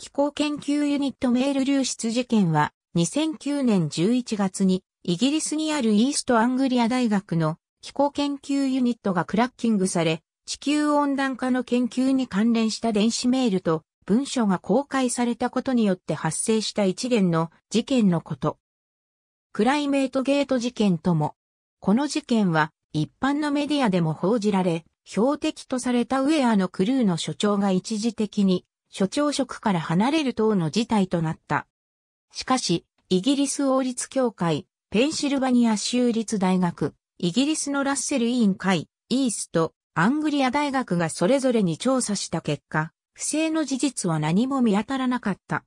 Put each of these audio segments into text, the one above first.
気候研究ユニットメール流出事件は、2009年11月に、イギリスにあるイーストアングリア大学の気候研究ユニットがクラッキングされ、地球温暖化の研究に関連した電子メールと文書が公開されたことによって発生した一連の事件のこと。クライメートゲート事件とも、この事件は一般のメディアでも報じられ、標的とされたウェアのクルーの所長が一時的に所長職から離れる等の事態となった。しかし、イギリス王立協会、ペンシルバニア州立大学、イギリスのラッセル委員会、イースト、アングリア大学がそれぞれに調査した結果、不正の事実は何も見当たらなかった。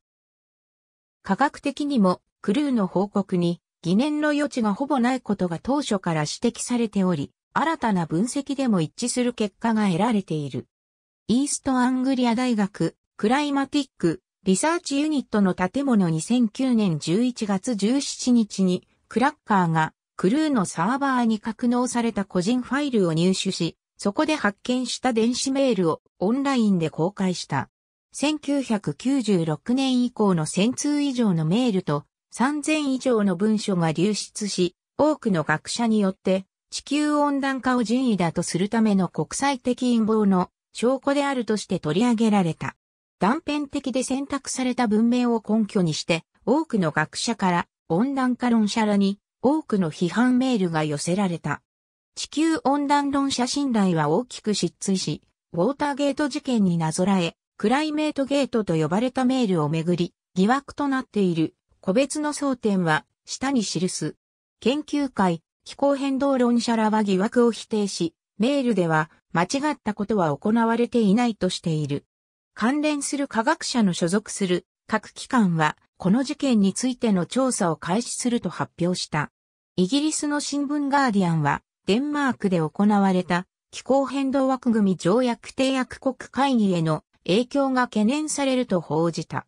科学的にも、クルーの報告に疑念の余地がほぼないことが当初から指摘されており、新たな分析でも一致する結果が得られている。イーストアングリア大学クライマティックリサーチユニットの建物2009年11月17日にクラッカーがクルーのサーバーに格納された個人ファイルを入手し、そこで発見した電子メールをオンラインで公開した。1996年以降の1000通以上のメールと3000以上の文書が流出し、多くの学者によって地球温暖化を順位だとするための国際的陰謀の証拠であるとして取り上げられた。断片的で選択された文明を根拠にして、多くの学者から温暖化論者らに多くの批判メールが寄せられた。地球温暖論者信頼は大きく失墜し、ウォーターゲート事件になぞらえ、クライメートゲートと呼ばれたメールをめぐり、疑惑となっている個別の争点は下に記す。研究会、気候変動論者らは疑惑を否定し、メールでは間違ったことは行われていないとしている。関連する科学者の所属する各機関は、この事件についての調査を開始すると発表した。イギリスの新聞ガーディアンは、デンマークで行われた気候変動枠組み条約締約国会議への影響が懸念されると報じた。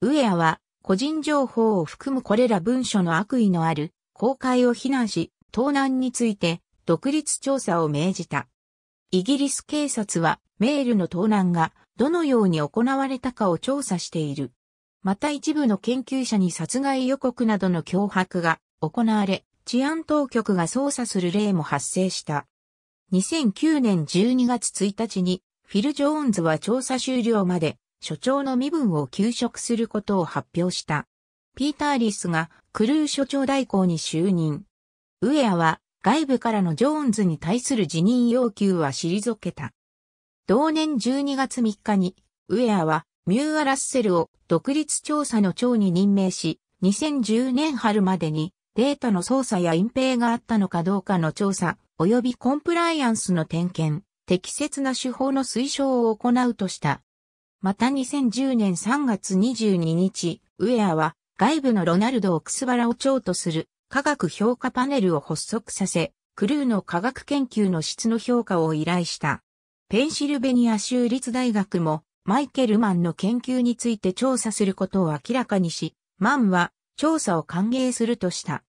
ウェアは、個人情報を含むこれら文書の悪意のある公開を非難し、盗難について独立調査を命じた。イギリス警察はメールの盗難がどのように行われたかを調査している。また一部の研究者に殺害予告などの脅迫が行われ、治安当局が捜査する例も発生した。2009年12月1日に、フィル・ジョーンズは調査終了まで、所長の身分を休職することを発表した。ピーター・リスがクルー所長代行に就任。ウェアは外部からのジョーンズに対する辞任要求は退けた。同年12月3日に、ウェアはミューア・ラッセルを独立調査の長に任命し、2010年春までにデータの操作や隠蔽があったのかどうかの調査、及びコンプライアンスの点検、適切な手法の推奨を行うとした。また2010年3月22日、ウェアは外部のロナルド・オクスバラを長とする科学評価パネルを発足させ、クルーの科学研究の質の評価を依頼した。ペンシルベニア州立大学も、マイケル・マンの研究について調査することを明らかにし、マンは調査を歓迎するとした。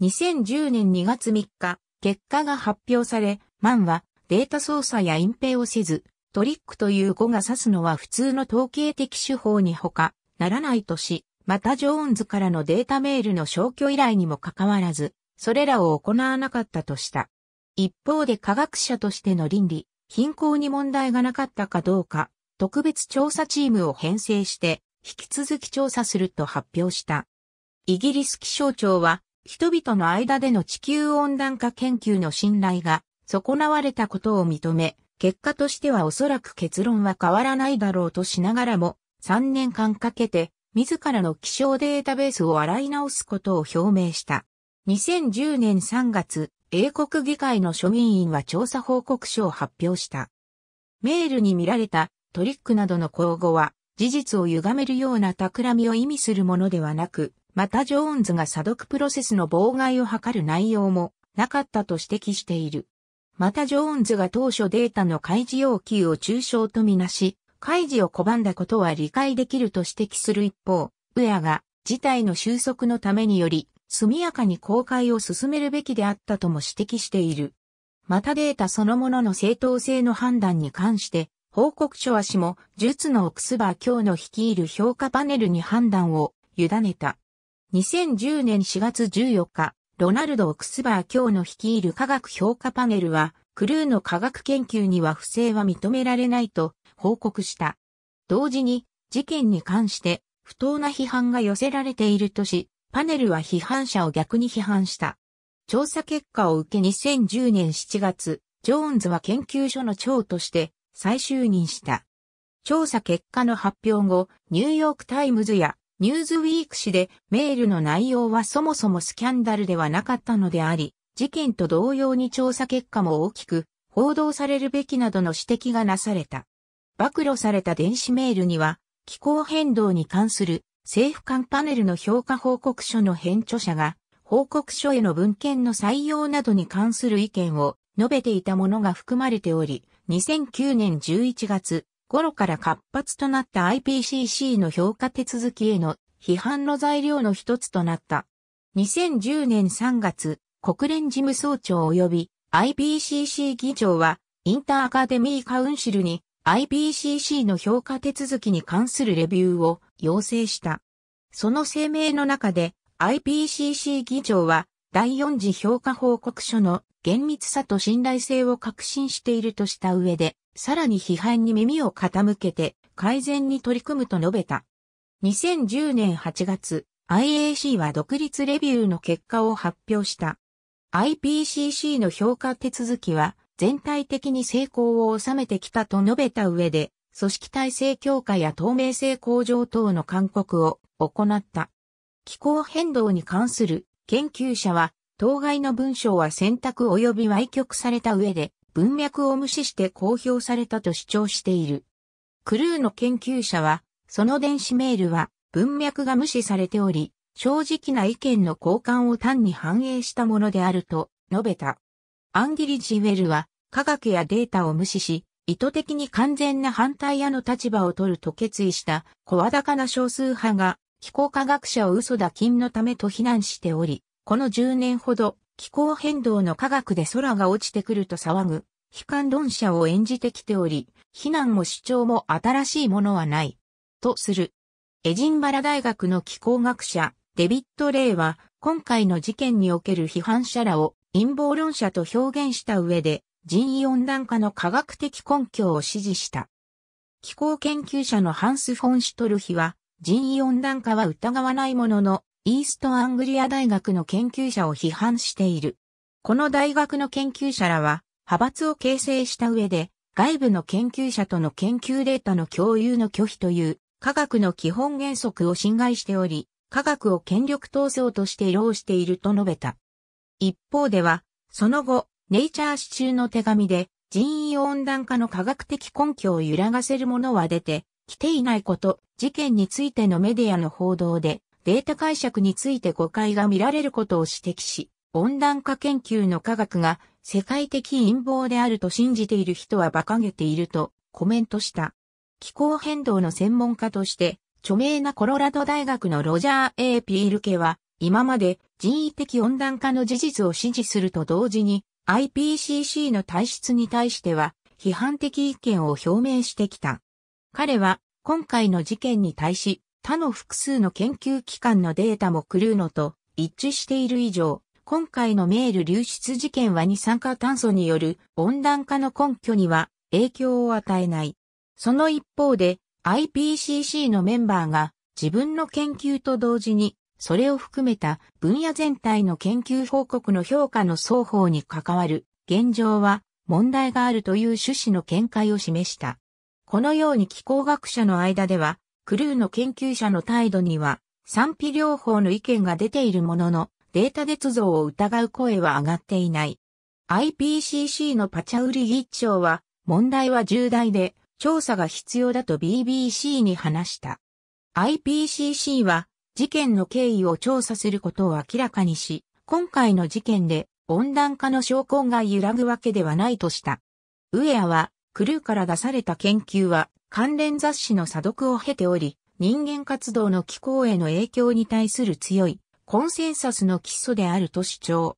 2010年2月3日、結果が発表され、マンはデータ操作や隠蔽をせず、トリックという語が指すのは普通の統計的手法にほかならないとし、またジョーンズからのデータメールの消去依頼にもかかわらず、それらを行わなかったとした。一方で科学者としての倫理、貧困に問題がなかったかどうか、特別調査チームを編成して、引き続き調査すると発表した。イギリス気象庁は、人々の間での地球温暖化研究の信頼が損なわれたことを認め、結果としてはおそらく結論は変わらないだろうとしながらも、3年間かけて、自らの気象データベースを洗い直すことを表明した。2010年3月、英国議会の庶民員は調査報告書を発表した。メールに見られたトリックなどの口語は、事実を歪めるような企みを意味するものではなく、またジョーンズが査読プロセスの妨害を図る内容もなかったと指摘している。またジョーンズが当初データの開示要求を抽象とみなし、開示を拒んだことは理解できると指摘する一方、ウェアが事態の収束のためにより速やかに公開を進めるべきであったとも指摘している。またデータそのものの正当性の判断に関して、報告書は氏も、術のオクスバー教の率いる評価パネルに判断を委ねた。2010年4月14日、ロナルド・オクスバー教の率いる科学評価パネルは、クルーの科学研究には不正は認められないと報告した。同時に、事件に関して不当な批判が寄せられているとし、パネルは批判者を逆に批判した。調査結果を受け2010年7月、ジョーンズは研究所の長として再就任した。調査結果の発表後、ニューヨークタイムズやニューズウィーク誌でメールの内容はそもそもスキャンダルではなかったのであり、事件と同様に調査結果も大きく報道されるべきなどの指摘がなされた。暴露された電子メールには気候変動に関する政府間パネルの評価報告書の編著者が、報告書への文献の採用などに関する意見を述べていたものが含まれており、2009年11月頃から活発となった IPCC の評価手続きへの批判の材料の一つとなった。2010年3月、国連事務総長及び IPCC 議長はインターアカデミーカウンシルに i p c c の評価手続きに関するレビューを要請した。その声明の中で i p c c 議長は第四次評価報告書の厳密さと信頼性を確信しているとした上で、さらに批判に耳を傾けて改善に取り組むと述べた。2010年8月、IAC は独立レビューの結果を発表した。IPCC の評価手続きは全体的に成功を収めてきたと述べた上で、組織体制強化や透明性向上等の勧告を行った。気候変動に関する研究者は、当該の文章は選択及び歪曲された上で、文脈を無視して公表されたと主張している。クルーの研究者は、その電子メールは文脈が無視されており、正直な意見の交換を単に反映したものであると述べた。アンギリジ・ウェルは、科学やデータを無視し、意図的に完全な反対屋の立場を取ると決意した、声高な少数派が、気候科学者を嘘だ禁のためと非難しており、この10年ほど、気候変動の科学で空が落ちてくると騒ぐ、悲観論者を演じてきており、非難も主張も新しいものはない、とする。エジンバラ大学の気候学者、デビッド・レイは、今回の事件における批判者らを陰謀論者と表現した上で、人為温暖化の科学的根拠を支持した。気候研究者のハンス・フォン・シュトルヒは、人為温暖化は疑わないものの、イーストアングリア大学の研究者を批判している。この大学の研究者らは、派閥を形成した上で、外部の研究者との研究データの共有の拒否という、科学の基本原則を侵害しており、科学を権力闘争として浪していると述べた。一方では、その後、ネイチャー支柱の手紙で、人員温暖化の科学的根拠を揺らがせるものは出て来ていないこと、事件についてのメディアの報道で、データ解釈について誤解が見られることを指摘し、温暖化研究の科学が世界的陰謀であると信じている人は馬鹿げているとコメントした。気候変動の専門家として、著名なコロラド大学のロジャー・エーピール家は、今まで人為的温暖化の事実を支持すると同時に IPCC の体質に対しては批判的意見を表明してきた。彼は今回の事件に対し他の複数の研究機関のデータもクルーノと一致している以上、今回のメール流出事件は二酸化炭素による温暖化の根拠には影響を与えない。その一方で IPCC のメンバーが自分の研究と同時にそれを含めた分野全体の研究報告の評価の双方に関わる現状は問題があるという趣旨の見解を示した。このように気候学者の間では、クルーの研究者の態度には賛否両方の意見が出ているものの、データ捏造を疑う声は上がっていない。IPCC のパチャウリ議長は、問題は重大で、調査が必要だと BBC に話した。IPCC は、事件の経緯を調査することを明らかにし、今回の事件で温暖化の証拠が揺らぐわけではないとした。ウェアは、クルーから出された研究は、関連雑誌の査読を経ており、人間活動の気候への影響に対する強い、コンセンサスの基礎であると主張。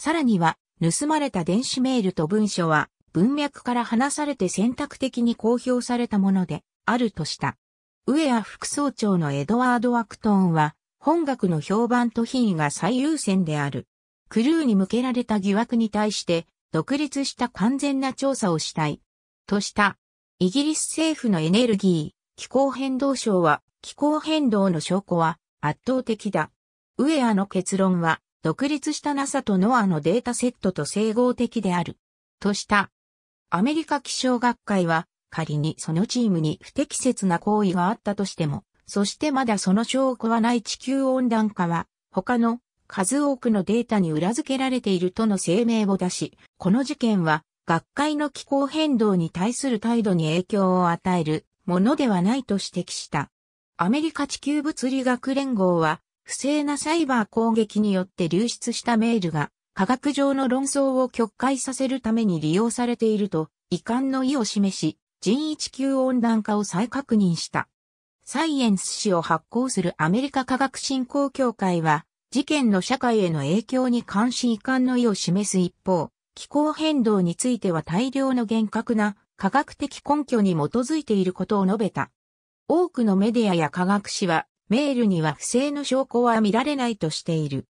さらには、盗まれた電子メールと文書は、文脈から離されて選択的に公表されたもので、あるとした。ウエア副総長のエドワード・ワクトーンは、本学の評判と品位が最優先である。クルーに向けられた疑惑に対して、独立した完全な調査をしたい。とした。イギリス政府のエネルギー、気候変動省は、気候変動の証拠は圧倒的だ。ウェアの結論は、独立した NASA と NOAA のデータセットと整合的である。とした。アメリカ気象学会は、仮にそのチームに不適切な行為があったとしても、そしてまだその証拠はない地球温暖化は、他の数多くのデータに裏付けられているとの声明を出し、この事件は学会の気候変動に対する態度に影響を与えるものではないと指摘した。アメリカ地球物理学連合は、不正なサイバー攻撃によって流出したメールが、科学上の論争を曲解させるために利用されていると、遺憾の意を示し、人一級温暖化を再確認した。サイエンス誌を発行するアメリカ科学振興協会は、事件の社会への影響に関心遺憾の意を示す一方、気候変動については大量の厳格な科学的根拠に基づいていることを述べた。多くのメディアや科学誌は、メールには不正の証拠は見られないとしている。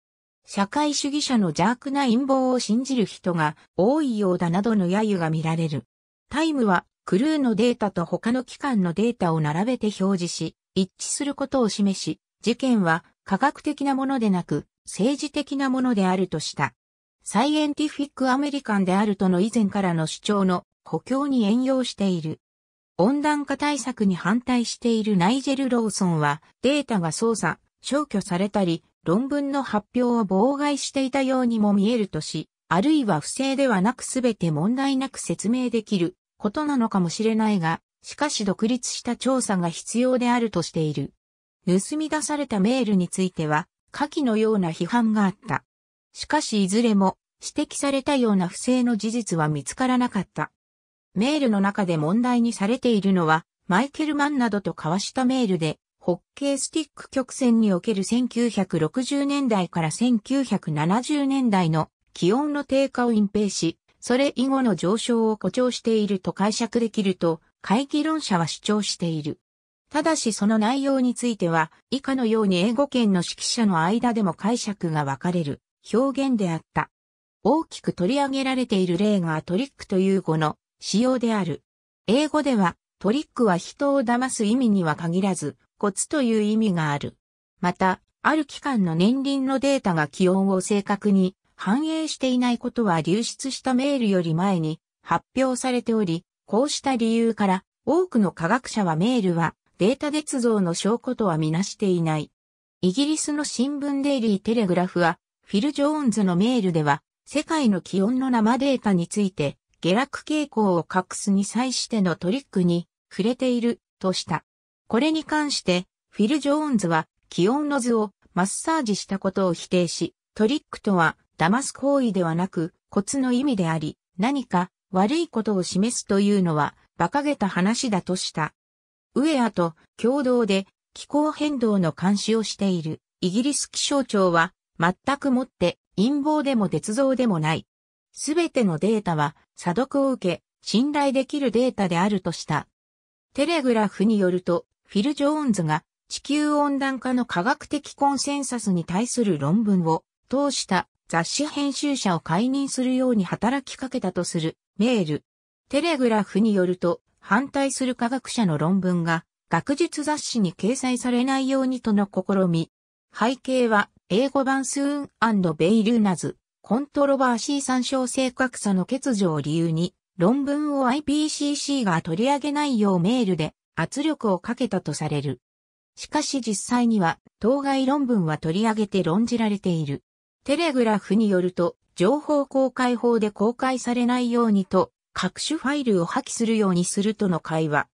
社会主義者の邪悪な陰謀を信じる人が多いようだなどの揶揄が見られる。タイムはクルーのデータと他の機関のデータを並べて表示し、一致することを示し、事件は科学的なものでなく、政治的なものであるとした。サイエンティフィックアメリカンであるとの以前からの主張の補強に援用している。温暖化対策に反対しているナイジェル・ローソンは、データが操作、消去されたり、論文の発表を妨害していたようにも見えるとし、あるいは不正ではなくすべて問題なく説明できることなのかもしれないが、しかし独立した調査が必要であるとしている。盗み出されたメールについては、下記のような批判があった。しかしいずれも指摘されたような不正の事実は見つからなかった。メールの中で問題にされているのは、マイケル・マンなどと交わしたメールで、ホッケースティック曲線における1960年代から1970年代の気温の低下を隠蔽し、それ以後の上昇を誇張していると解釈できると、会議論者は主張している。ただしその内容については、以下のように英語圏の指揮者の間でも解釈が分かれる表現であった。大きく取り上げられている例がトリックという語の使用である。英語ではトリックは人を騙す意味には限らず、コツという意味がある。また、ある期間の年輪のデータが気温を正確に反映していないことは流出したメールより前に発表されており、こうした理由から多くの科学者はメールはデータ捏造の証拠とはみなしていない。イギリスの新聞デイリーテレグラフはフィル・ジョーンズのメールでは世界の気温の生データについて下落傾向を隠すに際してのトリックに触れているとした。これに関してフィル・ジョーンズは気温の図をマッサージしたことを否定し、トリックとは騙す行為ではなく、コツの意味であり、何か悪いことを示すというのは、馬鹿げた話だとした。ウェアと共同で気候変動の監視をしているイギリス気象庁は、全くもって陰謀でも鉄造でもない。すべてのデータは、査読を受け、信頼できるデータであるとした。テレグラフによると、フィル・ジョーンズが地球温暖化の科学的コンセンサスに対する論文を通した雑誌編集者を解任するように働きかけたとするメール。テレグラフによると、反対する科学者の論文が学術雑誌に掲載されないようにとの試み。背景は、英語版スーンベイルーナズ、コントロバーシー参照正確さの欠如を理由に、論文を IPCC が取り上げないようメールで圧力をかけたとされる。しかし実際には、当該論文は取り上げて論じられている。テレグラフによると、情報公開法で公開されないようにと、各種ファイルを破棄するようにするとの会話。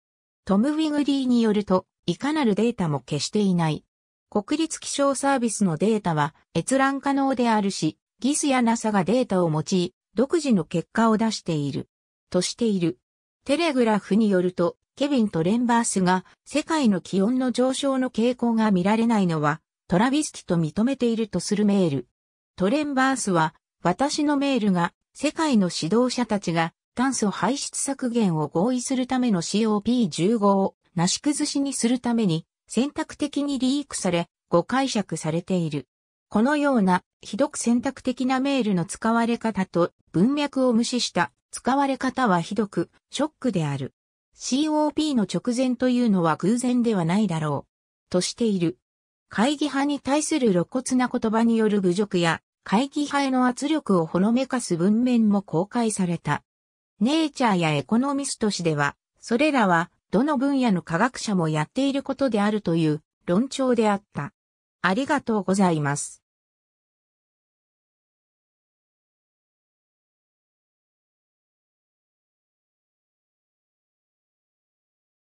トム・ウィグリーによると、いかなるデータも消していない。国立気象サービスのデータは閲覧可能であるし、ギスや NASA がデータを用い、独自の結果を出している。としている。テレグラフによると、ケビンとレンバースが世界の気温の上昇の傾向が見られないのは、トラビスティと認めているとするメール。トレンバースは、私のメールが、世界の指導者たちが、炭素排出削減を合意するための COP15 を、なし崩しにするために、選択的にリークされ、誤解釈されている。このような、ひどく選択的なメールの使われ方と、文脈を無視した使われ方はひどく、ショックである。COP の直前というのは偶然ではないだろう。としている。会議派に対する露骨な言葉による侮辱や、会議派への圧力をほのめかす文面も公開された。ネイチャーやエコノミスト誌では、それらはどの分野の科学者もやっていることであるという論調であった。ありがとうございます。